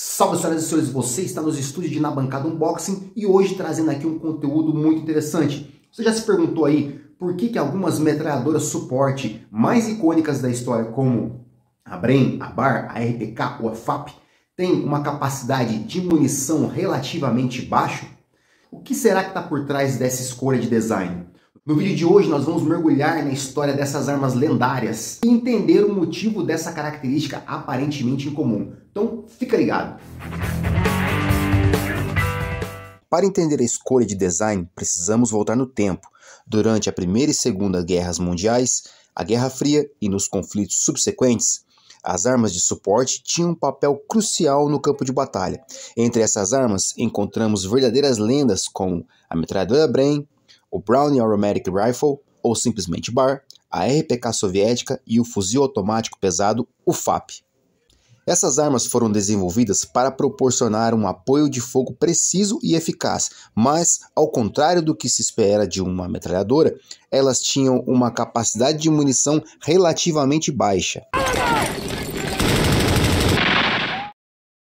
Salve senhoras e senhores, você está nos estúdios de Na Bancada Unboxing e hoje trazendo aqui um conteúdo muito interessante. Você já se perguntou aí por que, que algumas metralhadoras suporte mais icônicas da história, como a Brem, a Bar, a RPK ou a FAP, tem uma capacidade de munição relativamente baixa? O que será que está por trás dessa escolha de design? No vídeo de hoje nós vamos mergulhar na história dessas armas lendárias e entender o motivo dessa característica aparentemente incomum. Então fica ligado! Para entender a escolha de design, precisamos voltar no tempo. Durante a Primeira e Segunda Guerras Mundiais, a Guerra Fria e nos conflitos subsequentes, as armas de suporte tinham um papel crucial no campo de batalha. Entre essas armas, encontramos verdadeiras lendas como a metralhadora Bren, o Browning Automatic Rifle, ou simplesmente BAR, a RPK soviética e o fuzil automático pesado, o FAP. Essas armas foram desenvolvidas para proporcionar um apoio de fogo preciso e eficaz, mas, ao contrário do que se espera de uma metralhadora, elas tinham uma capacidade de munição relativamente baixa.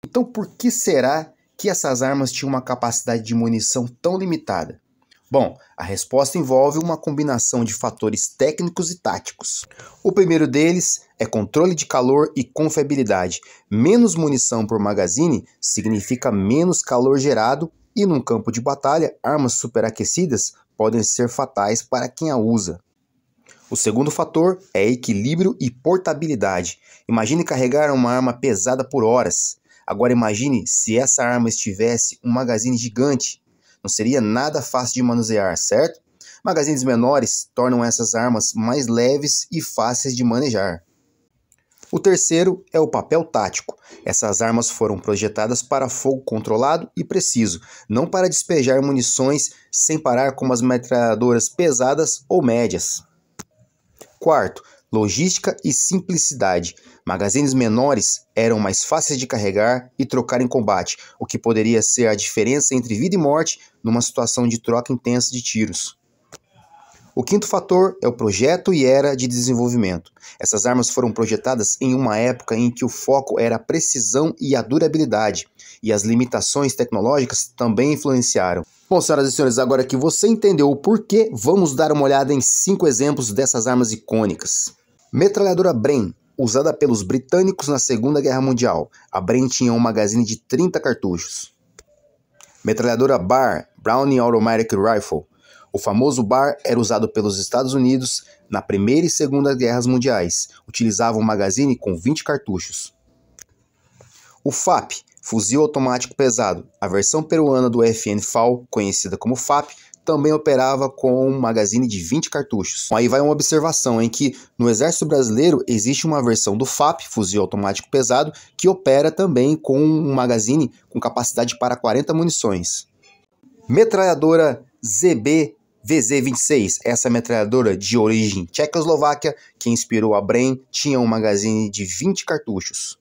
Então, por que será que essas armas tinham uma capacidade de munição tão limitada? Bom, a resposta envolve uma combinação de fatores técnicos e táticos. O primeiro deles é controle de calor e confiabilidade. Menos munição por magazine significa menos calor gerado e num campo de batalha, armas superaquecidas podem ser fatais para quem a usa. O segundo fator é equilíbrio e portabilidade. Imagine carregar uma arma pesada por horas. Agora imagine se essa arma estivesse um magazine gigante não seria nada fácil de manusear, certo? Magazines menores tornam essas armas mais leves e fáceis de manejar. O terceiro é o papel tático. Essas armas foram projetadas para fogo controlado e preciso, não para despejar munições sem parar como as metralhadoras pesadas ou médias. Quarto, logística e simplicidade. Magazines menores eram mais fáceis de carregar e trocar em combate, o que poderia ser a diferença entre vida e morte numa situação de troca intensa de tiros. O quinto fator é o projeto e era de desenvolvimento. Essas armas foram projetadas em uma época em que o foco era a precisão e a durabilidade, e as limitações tecnológicas também influenciaram. Bom, senhoras e senhores, agora que você entendeu o porquê, vamos dar uma olhada em cinco exemplos dessas armas icônicas. Metralhadora Bren, usada pelos britânicos na Segunda Guerra Mundial. A Bren tinha um magazine de 30 cartuchos. Metralhadora Bar, Browning Automatic Rifle. O famoso Bar era usado pelos Estados Unidos na Primeira e Segunda Guerras Mundiais. Utilizava um magazine com 20 cartuchos. O FAP, Fuzil Automático Pesado. A versão peruana do FN FAL, conhecida como FAP, também operava com um magazine de 20 cartuchos. Aí vai uma observação em que no Exército Brasileiro existe uma versão do FAP, fuzil automático pesado, que opera também com um magazine com capacidade para 40 munições. Metralhadora ZB VZ-26, essa metralhadora de origem tchecoslováquia que inspirou a Bren, tinha um magazine de 20 cartuchos.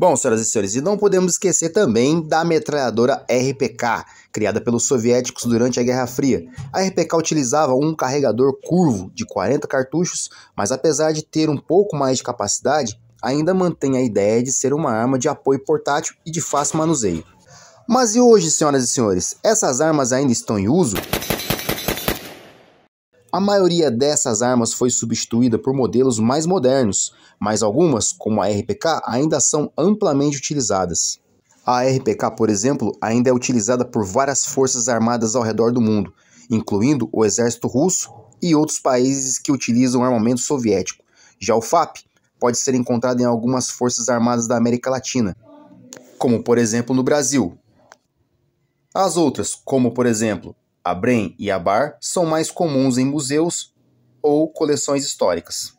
Bom, senhoras e senhores, e não podemos esquecer também da metralhadora RPK, criada pelos soviéticos durante a Guerra Fria. A RPK utilizava um carregador curvo de 40 cartuchos, mas apesar de ter um pouco mais de capacidade, ainda mantém a ideia de ser uma arma de apoio portátil e de fácil manuseio. Mas e hoje, senhoras e senhores, essas armas ainda estão em uso? A maioria dessas armas foi substituída por modelos mais modernos, mas algumas, como a RPK, ainda são amplamente utilizadas. A RPK, por exemplo, ainda é utilizada por várias forças armadas ao redor do mundo, incluindo o exército russo e outros países que utilizam armamento soviético. Já o FAP pode ser encontrado em algumas forças armadas da América Latina, como por exemplo no Brasil. As outras, como por exemplo a bren e a Bar, são mais comuns em museus ou coleções históricas.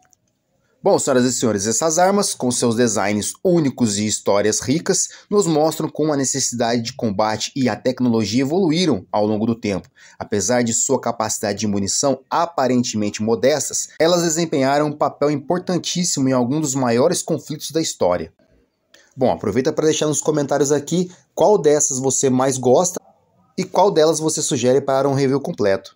Bom, senhoras e senhores, essas armas, com seus designs únicos e histórias ricas, nos mostram como a necessidade de combate e a tecnologia evoluíram ao longo do tempo. Apesar de sua capacidade de munição aparentemente modestas, elas desempenharam um papel importantíssimo em alguns dos maiores conflitos da história. Bom, aproveita para deixar nos comentários aqui qual dessas você mais gosta e qual delas você sugere para um review completo.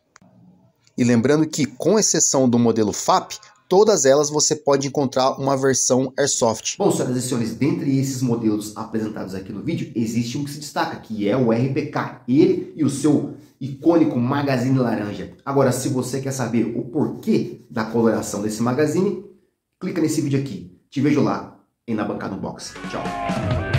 E lembrando que, com exceção do modelo FAP, todas elas você pode encontrar uma versão Airsoft. Bom, senhoras e senhores, dentre esses modelos apresentados aqui no vídeo, existe um que se destaca, que é o RPK. Ele e o seu icônico Magazine Laranja. Agora, se você quer saber o porquê da coloração desse Magazine, clica nesse vídeo aqui. Te vejo lá e na bancada do box. Tchau!